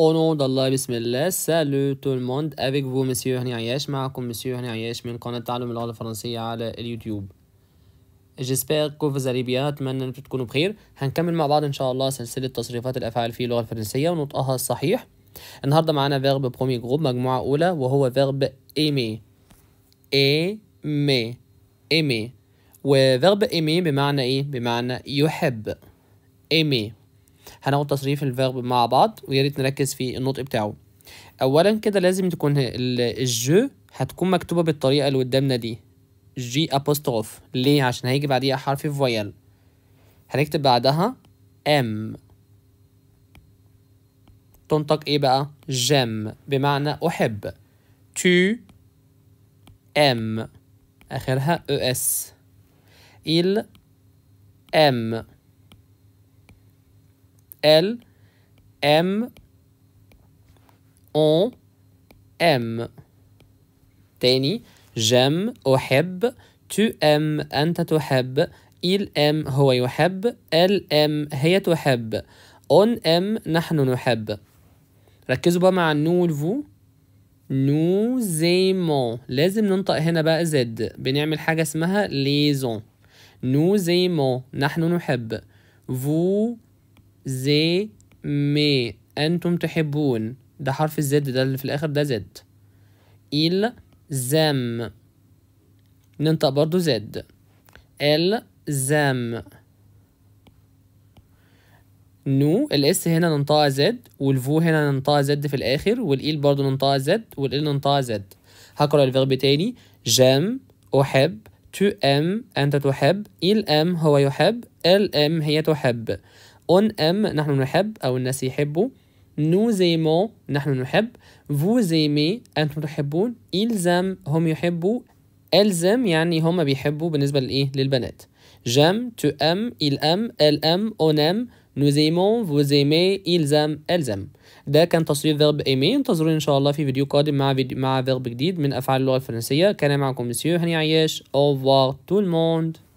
Au nom d'Allah, Bismillah, salut tout le monde, avec vous Monsieur Hani Ayesh, معكم Monsieur هني عياش من قناة تعلم اللغة الفرنسية على اليوتيوب. J'espère que vous allez bien, أتمنى أنكم تكونوا بخير. هنكمل مع بعض إن شاء الله سلسلة تصريفات الأفعال في اللغة الفرنسية ونطقها الصحيح. النهاردة معانا فيرب برومي جروب مجموعة أولى وهو فيرب aimer. aimer. aimer. وفيرب aimer بمعنى إيه؟ بمعنى يحب. aimer. هناخد تصريف الفيرب مع بعض ويا ريت نركز في النطق بتاعه اولا كده لازم تكون الجو هتكون مكتوبه بالطريقه اللي قدامنا دي جي ابوستروف ليه عشان هيجي بعديها حرف فويل هنكتب بعدها ام تنطق ايه بقى جم بمعنى احب تو ام اخرها اس il ام L M O أم تاني جم أحب تو أم أنت تحب إل أم هو يحب إل أم هي تحب أون أم نحن نحب ركزوا بقى مع النو والفو نو زيمون لازم ننطق هنا بقى زد بنعمل حاجة اسمها ليزون نو زيمون نحن نحب فو زي مي أنتم تحبون ده حرف الزد ده اللي في الآخر ده زد إل زام ننطق برضو زد ال زام نو الاس هنا ننطقها زد والفو هنا ننطقها زد في الآخر والإيل برضو ننطقها زد والإل ننطقها زد هقرأ الفيرب تاني جام أحب تو أم أنت تحب إل أم هو يحب ال أم هي تحب On aime, نحن نحب أو الناس يحبوا nous aimons نحن نحب vous aimez أنتم تحبون ils aiment هم يحبوا elles aiment يعني هم بيحبوا بالنسبة لإيه للبنات j'aime tu aimes il aime elle aime on aime nous aimons vous aimez ils aiment elles aiment ده كان تصريف فيرب ايمي انتظروني ان شاء الله في فيديو قادم مع فيديو مع فيرب جديد من افعال اللغه الفرنسيه كان معكم مسيو هاني عياش au revoir tout le